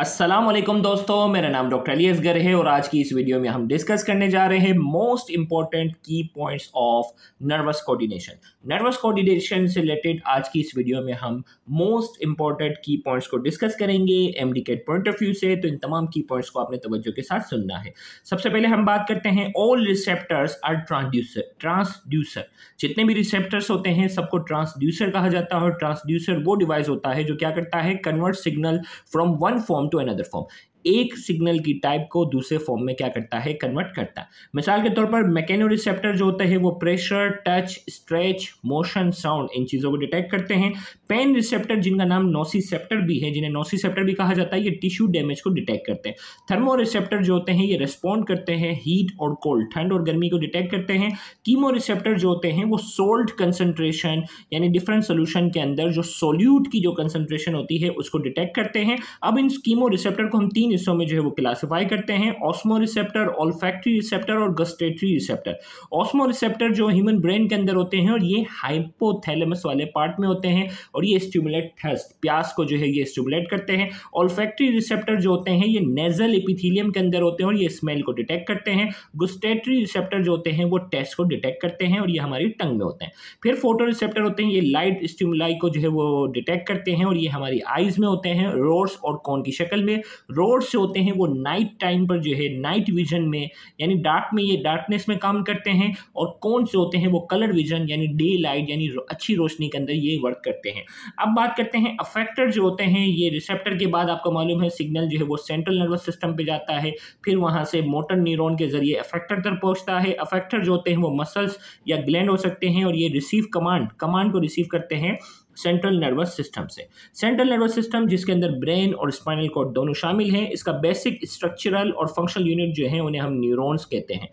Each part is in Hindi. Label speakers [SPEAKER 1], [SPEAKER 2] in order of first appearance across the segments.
[SPEAKER 1] असलम दोस्तों मेरा नाम डॉक्टर अली असगर है और आज की इस वीडियो में हम डिस्कस करने जा रहे हैं most important key points of nervous coordination nervous coordination से रिलेटेड आज की इस वीडियो में हम मोस्ट इंपॉर्टेंट की पॉइंट्स को डिस्कस करेंगे एम पॉइंट ऑफ व्यू से तो इन तमाम की पॉइंट्स को आपने तवज्जो के साथ सुनना है सबसे पहले हम बात करते हैं all receptors are transducer transducer जितने भी रिसेप्टर्स होते हैं सबको ट्रांसड्यूसर कहा जाता है और ट्रांसड्यूसर वो डिवाइस होता है जो क्या करता है convert signal from one form to another form एक सिग्नल की टाइप को दूसरे फॉर्म में क्या करता है कन्वर्ट करता है मिसाल के तौर पर रिसेप्टर जो होते हैं वो pressure touch stretch motion sound इन चीज़ों को डिटेक्ट करते हैं पेन रिसेप्टर जिनका नाम सेप्टर भी है जिन्हें सेप्टर भी कहा जाता है ये टिश्यू डैमेज को डिटेक्ट करते हैं थर्मो रिसेप्टर जो होते हैं ये रिस्पॉन्ड करते हैं हीट और कोल्ड ठंड और गर्मी को डिटेक्ट करते हैं कीमो रिसेप्टर जो होते हैं वो सोल्ट कंसनट्रेशन यानी डिफरेंट सोल्यूशन के अंदर जो सोल्यूट की जो कंसनट्रेशन होती है उसको डिटेक्ट करते हैं अब इन कीमो रिसेप्टर को हम तीन हिस्सों में जो है वो क्लासीफाई करते हैं ऑस्मो रिसेप्टर ऑल्फैक्ट्री रिसेप्टर और गस्टेटरी रिसेप्टर ऑस्मो रिसेप्टर जो ह्यूमन ब्रेन के अंदर होते हैं और ये हाइपोथैलेमस वाले पार्ट में होते हैं और ये स्टिमुलेट थर्स्ट प्यास को जो है ये स्टिमुलेट करते हैं ऑल्फैक्ट्री रिसेप्टर जो होते हैं ये नेजल एपिथीलियम के अंदर होते हैं और ये स्मेल को डिटेक्ट करते हैं गुस्टेटरी रिसेप्टर जो होते हैं वो टेस्ट को डिटेक्ट करते हैं और ये हमारी टंग में होते हैं फिर फोटो रिसेप्टर होते हैं ये लाइट स्टिमुलाई को जो है वो डिटेक्ट करते हैं और ये हमारी आईज में होते हैं रोड्स और कौन की शक्ल में रोड जो होते हैं वो नाइट टाइम पर जो है नाइट विजन में यानी डार्क में ये डार्कनेस में काम करते हैं और कौन से होते हैं वो कलर विजन यानी डे लाइट यानी अच्छी रोशनी के अंदर ये वर्क करते हैं अब बात करते हैं अफेक्टर जो होते हैं ये रिसेप्टर के बाद आपको मालूम है सिग्नल जो है वो सेंट्रल नर्वस सिस्टम पर जाता है फिर वहाँ से मोटर न्यूरोन के जरिए अफेक्टर तक पहुँचता है अफेक्टर जो होते हैं वो मसल्स या ग्लैंड हो सकते हैं और ये रिसीव कमांड कमांड को रिसीव करते हैं सेंट्रल नर्वस सिस्टम से सेंट्रल नर्वस सिस्टम जिसके अंदर ब्रेन और स्पाइनल कॉर्ड दोनों शामिल हैं इसका बेसिक स्ट्रक्चरल और फंक्शनल यूनिट जो है उन्हें हम न्यूरॉन्स कहते हैं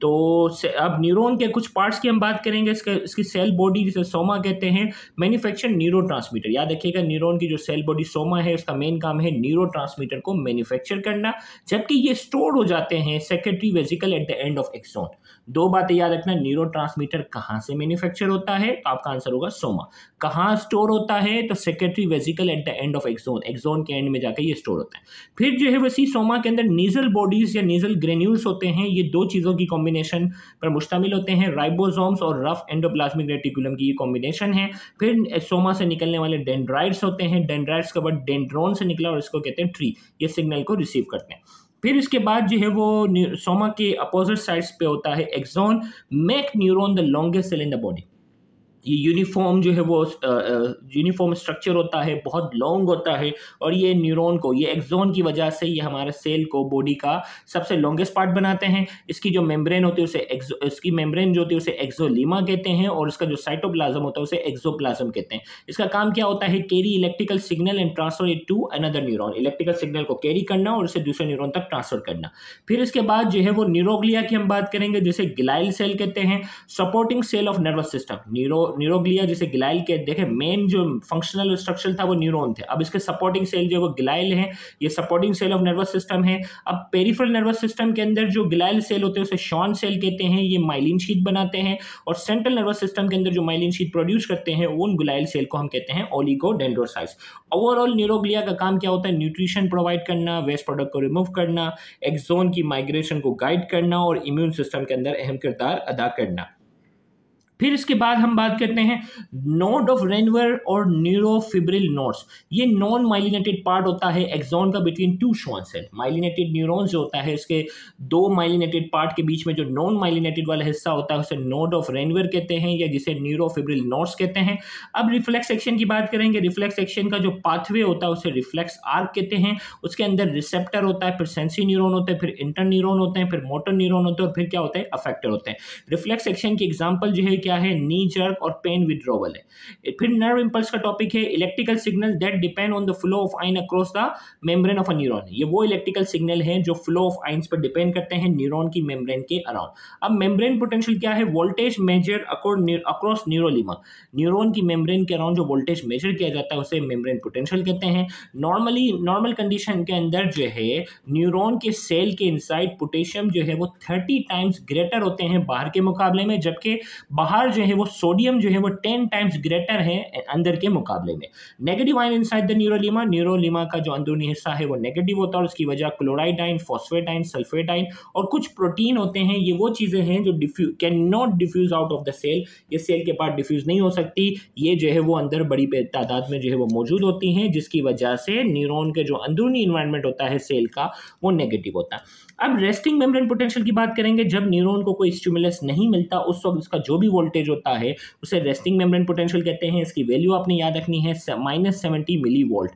[SPEAKER 1] तो अब न्यूरॉन के कुछ पार्ट्स की हम बात करेंगे इसके इसकी सेल बॉडी जिसे सोमा कहते हैं मैन्युफैक्चर न्यूरो याद रखिएगा न्यूरोन की जो सेल बॉडी सोमा है उसका मेन काम है न्यूरो को मैन्युफैक्चर करना जबकि ये स्टोर हो जाते हैं secretory vesicle at the end of axon दो बातें याद रखना न्यूरो कहाँ से मैन्युफैक्चर होता है तो आपका आंसर होगा सोमा कहाँ स्टोर होता है तो secretory vesicle at the end of axon axon के एंड में जाकर ये स्टोर होता है फिर जो है वैसी सोमा के अंदर नीजल बॉडीज या नीजल ग्रेन्यूल्स होते हैं ये दो चीज़ों की कॉम्बिनेशन पर मुश्तमिल होते हैं राइबोजोम्स और रफ एंडोप्लाज्मिक रेटिकुलम की ये कॉम्बिनेशन है फिर सोमा से निकलने वाले डेंड्राइड्स होते हैं डेंड्राइड्स का वर्ड डेंड्रोन से निकला और इसको कहते हैं ट्री ये सिग्नल को रिसीव करते हैं फिर इसके बाद जो है वो सोमा के अपोजिट साइड्स पे होता है axon make neuron the longest cell in the body ये यूनिफॉर्म जो है वो यूनिफॉर्म स्ट्रक्चर होता है बहुत लॉन्ग होता है और ये न्यूरॉन को ये एक्जोन की वजह से ये हमारे सेल को बॉडी का सबसे लॉन्गेस्ट पार्ट बनाते हैं इसकी जो मेम्ब्रेन होती है उसे एक्जो इसकी मेम्ब्रेन जो होती है उसे एक्जोलीमा कहते हैं और इसका जो साइटोप्लाज्म होता है उसे एक्जोप्लाज्म कहते हैं इसका काम क्या होता है carry electrical signal and transfer it to another neuron electrical signal को कैरी करना और उसे दूसरे न्यूरोन तक ट्रांसफर करना फिर इसके बाद जो है वो न्यूरोग्लिया की हम बात करेंगे जिसे ग्लाइल सेल कहते हैं supporting cell of nervous system neuro neuroglia जिसे गिलाइल के देखें मेन जो फंक्शनल स्ट्रक्चर था वो न्यूरोन थे अब इसके सपोर्टिंग सेल जो है वो गिलाइल है ये supporting cell of nervous system है अब पेरीफ्रल नर्वस सिस्टम के अंदर जो गिलाइल सेल होते हैं उसे शॉन सेल कहते हैं ये माइलिन शीत बनाते हैं और सेंट्रल नर्वस सिस्टम के अंदर जो माइलिन शीट प्रोड्यूस करते हैं उन गुलाइल सेल को हम कहते हैं डेंड्रोसाइज ओवरऑल न्यूरोग्लिया का काम क्या होता है न्यूट्रिशन प्रोवाइड करना वेस्ट प्रोडक्ट को रिमूव करना एक्जोन की माइग्रेशन को गाइड करना और इम्यून सिस्टम के अंदर अहम किरदार अदा करना फिर इसके बाद हम बात करते हैं नोड ऑफ रेनवर और न्यूरोफिब्रिल नोड्स ये नॉन माइलिनेटेड पार्ट होता है एक्सॉन का बिटवीन टू शॉन्स है माइलिनेटेड न्यूरॉन्स जो होता है इसके दो माइलिनेटेड पार्ट के बीच में जो नॉन माइलिनेटेड वाला हिस्सा होता है उसे नोड ऑफ रेनवर कहते हैं या जिसे न्यूरोफिब्रिल नोट्स कहते हैं अब रिफ्लेक्स एक्शन की बात करेंगे रिफ्लेक्स एक्शन का जो पाथवे होता है उसे रिफ्लेक्स आर्क कहते हैं उसके अंदर रिसेप्टर होता है फिर सेंसी न्यूरोन होते हैं फिर इंटर न्यूरोन होते हैं फिर मोटर न्यूरोन होते हैं और फिर क्या होता है अफेक्टर होते हैं रिफ्लेक्स एक्शन की एग्जाम्पल जो है क्या है नी जर्क और पेन विद्रोवल है फिर नर्व इम्पल्स का टॉपिक है electrical signal that depend on the flow of ion across the membrane of a neuron ये वो इलेक्ट्रिकल सिग्नल है जो फ्लो ऑफ आइंस पर डिपेंड करते हैं न्यूरोन की मेम्ब्रेन के अराउंड अब मेम्ब्रेन पोटेंशियल क्या है voltage measure across neurolemma neuron की मेम्ब्रेन के अराउंड जो वोल्टेज मेजर किया जाता है उसे मेम्ब्रेन पोटेंशियल कहते हैं नॉर्मली नॉर्मल कंडीशन के अंदर जो है न्यूरोन के सेल के इनसाइड पोटेशियम जो है वो थर्टी टाइम्स ग्रेटर होते हैं बाहर के मुकाबले में जबकि बाहर बाहर जो है वो सोडियम जो है वो टेन टाइम्स ग्रेटर है अंदर के मुकाबले में negative ion side the neurolemma neurolemma का जो अंदरूनी हिस्सा है वो नेगेटिव होता है और उसकी वजह क्लोराइड आइन फॉस्फेट आइन सल्फेट आइन और कुछ प्रोटीन होते हैं ये वो चीज़ें हैं जो diffuse can not diffuse out of the cell ये सेल के पास डिफ्यूज नहीं हो सकती ये जो है वो अंदर बड़ी तादाद में जो है वो मौजूद होती हैं जिसकी वजह से न्यूरोन के जो अंदरूनी इन्वायरमेंट होता है सेल का वो नेगेटिव होता है अब रेस्टिंग मेम्ब्रेन पोटेंशियल की बात करेंगे जब न्यूरोन को कोई स्टिमुलस नहीं मिलता उस वक्त उसका जो भी वो वोल्टेज होता है उसे रेस्टिंग मेम्ब्रेन पोटेंशियल कहते हैं इसकी वैल्यू आपने याद रखनी है माइनस सेवेंटी मिली वोल्ट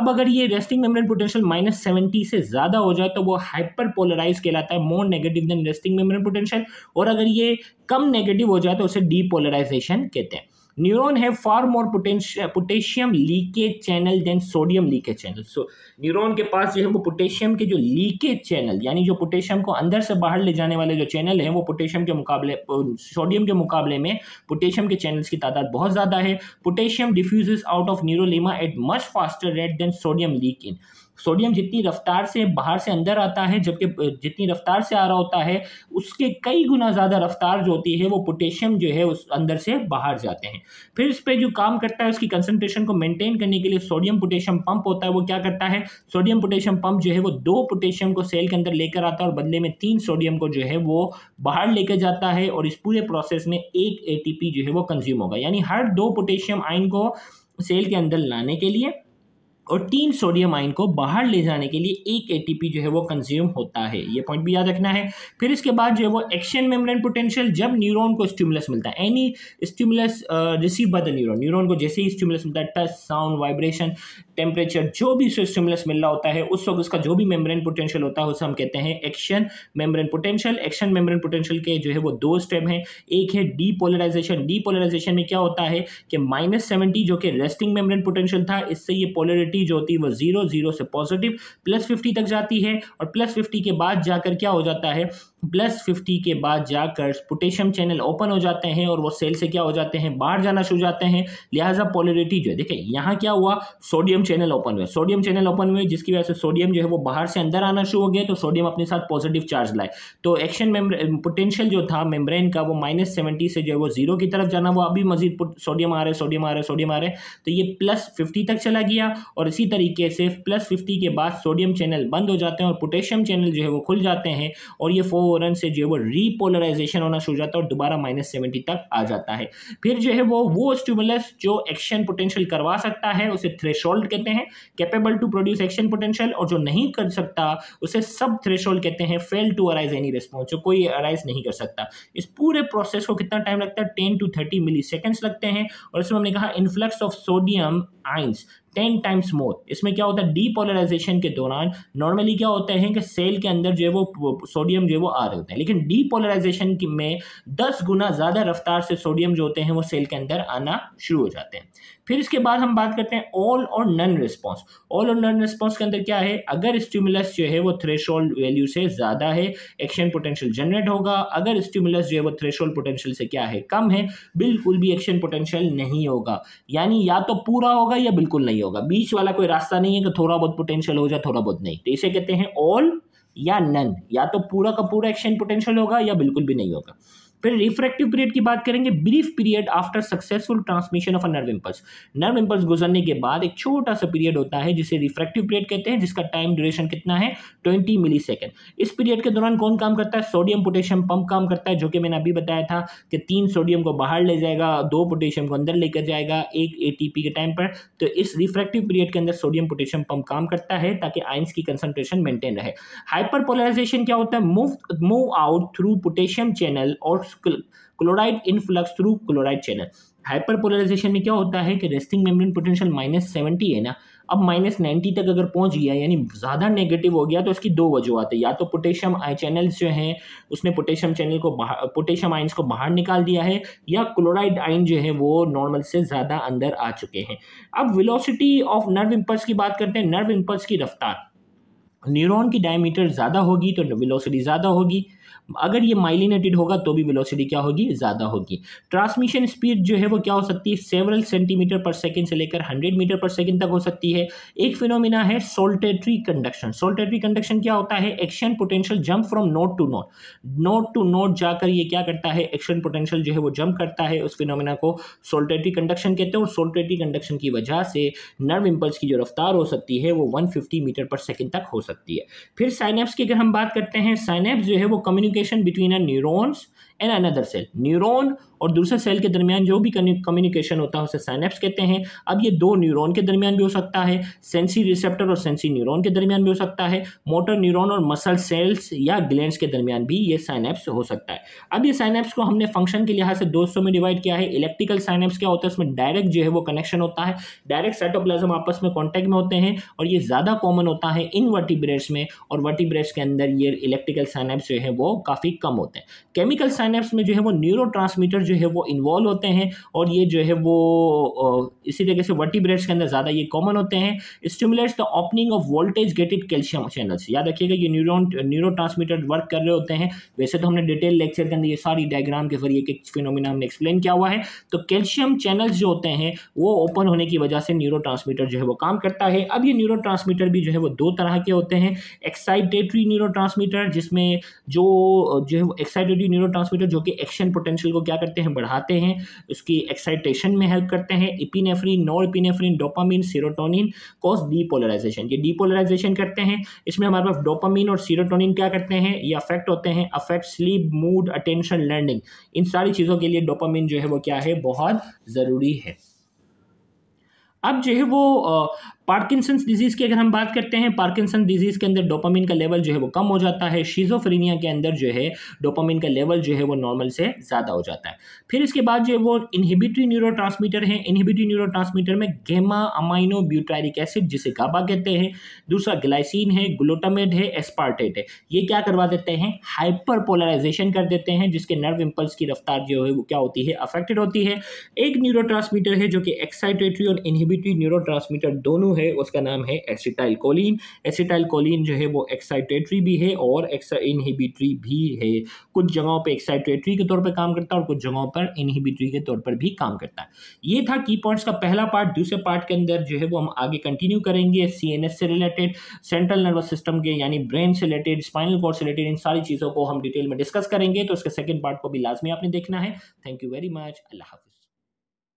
[SPEAKER 1] अब अगर ये resting membrane potential minus seventy से ज़्यादा हो जाए तो वो हाइपर पोलराइज कहलाता है more negative than resting membrane potential और अगर ये कम नेगेटिव हो जाए तो उसे डीपोलराइजेशन कहते हैं न्यूरोन है far more potassium potassium leakage channel than sodium leakage channel so neuron के पास जो है वो पोटेशियम के जो लीकेज चैनल यानी जो पोटेशियम को अंदर से बाहर ले जाने वाले जो चैनल हैं वो पोटेशियम के मुकाबले सोडियम के मुकाबले में पोटेशियम के चैनल्स की तादाद बहुत ज़्यादा है potassium diffuse out of neuroma at much faster rate than sodium leak in sodium जितनी रफ्तार से बाहर से अंदर आता है जबकि जितनी रफ्तार से आ रहा होता है उसके कई गुना ज़्यादा रफ्तार जो होती है वो पोटेशियम जो है उस अंदर से बाहर जाते हैं फिर इस पर जो काम करता है उसकी कंसनट्रेशन को मेनटेन करने के लिए सोडियम पोटेशियम पंप होता है वो क्या करता है सोडियम पोटेशियम पंप जो है वो दो पोटेशियम को सेल के अंदर लेकर आता है और बदले में तीन सोडियम को जो है वो बाहर लेकर जाता है और इस पूरे प्रोसेस में एक ए जो है वो कंज्यूम होगा यानी हर दो पोटेशियम आयन को सेल के अंदर लाने के लिए और तीन सोडियम आइन को बाहर ले जाने के लिए एक एटीपी जो है वो कंज्यूम होता है ये पॉइंट भी याद रखना है फिर इसके बाद जो है वो एक्शन मेम्ब्रेन पोटेंशियल जब न्यूरॉन को स्टिमुलस मिलता है any stimulus receive by the neuron neuron को जैसे ही स्टिमुलस मिलता है टच साउंड वाइब्रेशन टेम्परेचर जो भी उसे स्टिमुलस मिल रहा होता है उस वक्त उसका जो भी मेम्ब्रेन पोटेंशियल होता है उसे हम कहते हैं action membrane potential action membrane potential के जो है वो दो स्टेप हैं एक है डीपोलराइजेशन डीपोलराइजेशन में क्या होता है कि माइनस सेवेंटी जो कि रेस्टिंग मेम्ब्रेन पोटेंशियल था इससे ये पोलरिटी जो होती है वो जीरो जीरो से पॉजिटिव प्लस फिफ्टी तक जाती है और प्लस फिफ्टी के बाद जाकर क्या हो जाता है प्लस फिफ्टी के बाद जाकर पोटेशियम चैनल ओपन हो जाते हैं और वो सेल से क्या हो जाते हैं बाहर जाना शुरू जाते हैं लिहाजा पोलरिटी जो है देखिए यहाँ क्या हुआ सोडियम चैनल ओपन हुए सोडियम चैनल ओपन हुए जिसकी वजह से सोडियम जो है वो बाहर से अंदर आना शुरू हो गया तो सोडियम अपने साथ पॉजिटिव चार्ज लाए तो एक्शन पोटेंशियल जो था मेम्ब्रेन का वो माइनस सेवेंटी से जो है वो जीरो की तरफ जाना वो अभी मजीद सोडियम आ रहे सोडियम आ रहे सोडियम आ रहे तो ये प्लस फिफ्टी तक चला गया और इसी तरीके से प्लस फिफ्टी के बाद सोडियम चैनल बंद हो जाते हैं और पोटेशियम चैनल जो है वो खुल जाते हैं और ये फोर से जो है वो रीपोलराइजेशन होना शुरू जाता है और दोबारा माइनस तक आ जाता है फिर जो है वो वो स्टिमुलस जो एक्शन पोटेंशियल करवा सकता है उसे थ्रेशोल्ड कहते हैं capable to produce action potential और जो नहीं कर सकता उसे सब थ्रेश कहते हैं fail to arise any response जो कोई अराइज नहीं कर सकता इस पूरे प्रोसेस को कितना टाइम लगता है टेन टू थर्टी मिली लगते हैं और इसमें हमने कहा influx of sodium ions ten times more इसमें क्या होता है डीपोलराइजेशन के दौरान नॉर्मली क्या होता है कि सेल के अंदर जो है वो सोडियम जो है वो आ रहे होते हैं लेकिन डीपोलराइजेशन में दस गुना ज़्यादा रफ्तार से सोडियम जो होते हैं वो सेल के अंदर आना शुरू हो जाते हैं फिर इसके बाद हम बात करते हैं all or none response all or none response के अंदर क्या है अगर स्टिमुलस जो है वो थ्रेश वैल्यू से ज़्यादा है एक्शन पोटेंशियल जनरेट होगा अगर स्टिमुलस जो है वो थ्रेशोल्ड पोटेंशियल से क्या है कम है बिल्कुल भी एक्शन पोटेंशियल नहीं होगा यानी या तो पूरा होगा या बिल्कुल नहीं नहीं होगा बीच वाला कोई रास्ता नहीं है कि थोड़ा बहुत पोटेंशियल हो जाए थोड़ा बहुत नहीं तो इसे कहते हैं ऑल या नन या तो पूरा का पूरा एक्सचेंज पोटेंशियल होगा या बिल्कुल भी नहीं होगा फिर रिफ्रैक्टिव पीरियड की बात करेंगे brief period after successful transmission of a nerve impulse nerve impulse गुजरने के बाद एक छोटा सा पीरियड होता है जिसे रिफ्रैक्टिव पीरियड कहते हैं जिसका टाइम ड्यूरेशन कितना है ट्वेंटी मिली इस पीरियड के दौरान कौन काम करता है सोडियम पोटेशियम पंप काम करता है जो कि मैंने अभी बताया था कि तीन सोडियम को बाहर ले जाएगा दो पोटेशियम को अंदर लेकर जाएगा एक ए के टाइम पर तो इस रिफ्रैक्टिव पीरियड के अंदर सोडियम पोटेशियम पंप काम करता है ताकि आइंस की कंसनट्रेशन मेंटेन रहे हाइपर पोलराइजेशन क्या होता है move move out through potassium channel और chloride influx through chloride channel hyperpolarization में क्या होता है कि resting membrane potential minus seventy है ना अब माइनस नाइन्टी तक अगर पहुंच गया यानी ज़्यादा नेगेटिव हो गया तो इसकी दो वजूहत है या तो पोटेशियम आई चैनल्स जो हैं उसने पोटेशियम चैनल को बाहर पोटेशियम आइंस को बाहर निकाल दिया है या क्लोराइड आइन जो है वो नॉर्मल से ज़्यादा अंदर आ चुके हैं अब विलोसिटी ऑफ नर्व इम्पल्स की बात करते हैं नर्व इम्पल्स की रफ्तार न्यूरॉन की डायमीटर ज़्यादा होगी तो वेलोसिटी ज़्यादा होगी अगर ये माइलिनेटेड होगा तो भी वेलोसिटी क्या होगी ज़्यादा होगी ट्रांसमिशन स्पीड जो है वो क्या हो सकती है सेवरल सेंटीमीटर पर सेकेंड से लेकर हंड्रेड मीटर पर सेकेंड तक हो सकती है एक फिनोमिना है सोल्टेट्री कंडक्शन सोल्टेट्री कंडक्शन क्या होता है action potential jump from node to node node to node जाकर ये क्या करता है एक्शन पोटेंशियल जो है वो जंप करता है उस फिनोमिना को सोल्टेट्री कंडक्शन कहते हैं और सोल्टेट्री कंडक्शन की वजह से नर्व इम्पल्स की जो रफ्तार हो सकती है वो वन मीटर पर सेकेंड तक हो सकती है फिर साइनेप्स की अगर हम बात करते हैं साइनेप्स जो है वो communication communication between a neurons and another cell neuron और दूसरे सेल के दरमियान जो भी कम्युनिकेशन होता है उसे सैनेप्स कहते हैं अब ये दो न्यूरॉन के दरमियान भी हो सकता है सेंसी रिसेप्टर और सेंसी न्यूरॉन के दरमियान भी हो सकता है मोटर न्यूरॉन और मसल सेल्स या ग्लैंड्स के दरमियान भी ये सैनेप्स हो सकता है अब ये सैनेप्स को हमने फंक्शन के लिहाज से दो में डिवाइड किया है इलेक्ट्रिकल सैनेप्स क्या होता है उसमें डायरेक्ट जो है वो कनेक्शन होता है डायरेक्ट साइटोप्लाज्म आपस में कॉन्टैक्ट में होते हैं और ये ज़्यादा कॉमन होता है इन वर्टिब्रेट्स में और वर्टिब्रेट्स के अंदर ये इलेक्ट्रिकल सैनेप्स जो है वो काफ़ी कम होते हैं केमिकल सैनेप्स में जो है वो न्यूरो जो है वो इन्वॉल्व होते हैं और ये जो है वो इसी तरीके से वर्टिब्रेट्स के अंदर ज़्यादा ये कॉमन होते हैं stimulates the opening of voltage gated calcium channels याद रखिएगा ये न्यूरोन न्यूरो वर्क कर रहे होते हैं वैसे तो हमने डिटेल लेक्चर के अंदर ये सारी डायग्राम के जरिए एक फिनोमिना हमने एक्सप्लेन किया हुआ है तो कैल्शियम चैनल्स जो होते हैं वो ओपन होने की वजह से न्यूरो जो है वो काम करता है अब ये न्यूरो भी जो है वो दो तरह के होते हैं एक्साइटेटरी न्यूरो जिसमें जो जो है एक्साइटेटरी न्यूरो जो कि एक्शन पोटेंशियल को क्या करते हैं करते हैं बढ़ाते हैं उसकी एक्साइटेशन में हेल्प करते हैं epinephrine non epinephrine dopamine serotonin cause depolarization ये डीपोलराइजेशन करते हैं इसमें हमारे पास डोपामिन और सीरोटोनिन क्या करते हैं ये अफेक्ट होते हैं affect sleep mood attention learning इन सारी चीज़ों के लिए डोपामिन जो है वो क्या है बहुत ज़रूरी है अब जो है वो पार्किंसंस डिजीज़ की अगर हम बात करते हैं पार्किसन डिजीज़ के अंदर डोपामिन का लेवल जो है वो कम हो जाता है शीजोफ्रीनिया के अंदर जो है डोपामिन का लेवल जो है वो नॉर्मल से ज़्यादा हो जाता है फिर इसके बाद जो है वो इनहिबिटरी न्यूरो ट्रांसमीटर है इनहिबिटरी न्यूरो ट्रांसमीटर में गेमा अमाइनो ब्यूटारिक एसिड जिसे गाबा कहते हैं दूसरा ग्लाइसिन है ग्लोटामेड है एस्पार्टेट है ये क्या करवा देते हैं हाइपर पोलराइजेशन कर देते हैं जिसके नर्व इम्पल्स की रफ्तार जो है वो क्या होती है अफेक्टेड होती है एक न्यूरो है जो कि एक्साइटेटरी और इनहिबिटरी न्यूरो दोनों क्यों है उसका नाम है एसिटाइल कोलिन एसिटाइल कोलिन जो है वो एक्साइटेटरी भी है और इनहिबिटरी भी है कुछ जगहों पे एक्साइटेटरी के तौर पे काम करता है और कुछ जगहों पर इनहिबिटरी के तौर पर भी काम करता है ये था की पॉइंट्स का पहला पार्ट दूसरे पार्ट के अंदर जो है वो हम आगे कंटिन्यू करेंगे सी से रिलेटेड सेंट्रल नर्वस सिस्टम के यानी ब्रेन से रिलेटेड स्पाइनल कॉर्ड से रिलेटेड इन सारी चीज़ों को हम डिटेल में डिस्कस करेंगे तो उसके सेकेंड पार्ट को भी लाजमी आपने देखना है थैंक यू वेरी मच अल्लाह हाफि